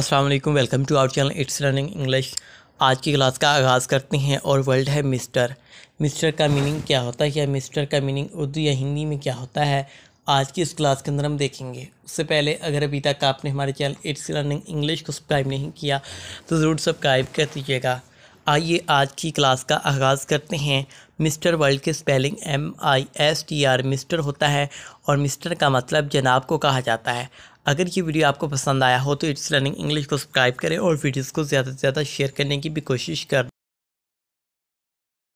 अस्सलाम वालेकुम welcome to our channel it's running English आज की क्लास का आगाज़ करते हैं और वर्ल्ड है मिस्टर मिस्टर का मीनिंग क्या होता है या मिस्टर का मीनिंग उर्दू या हिंदी में क्या होता है आज की इस क्लास के अंदर हम देखेंगे उससे पहले अगर अभी तक आपने हमारे चैनल इट्स रनिंग इंग्लिश को सब्सक्राइब नहीं किया तो ज़रूर सब्सक्राइब कर दीजिएगा आइए आज की क्लास का आगाज़ करते हैं मिस्टर वर्ल्ड के spelling M I S T R mister होता है और मिस्टर का मतलब जनाब को कहा जाता है अगर ये वीडियो आपको पसंद आया हो तो इट्स लर्निंग इंग्लिश को सब्सक्राइब करें और वीडियोस को ज़्यादा से ज़्यादा शेयर करने की भी कोशिश करें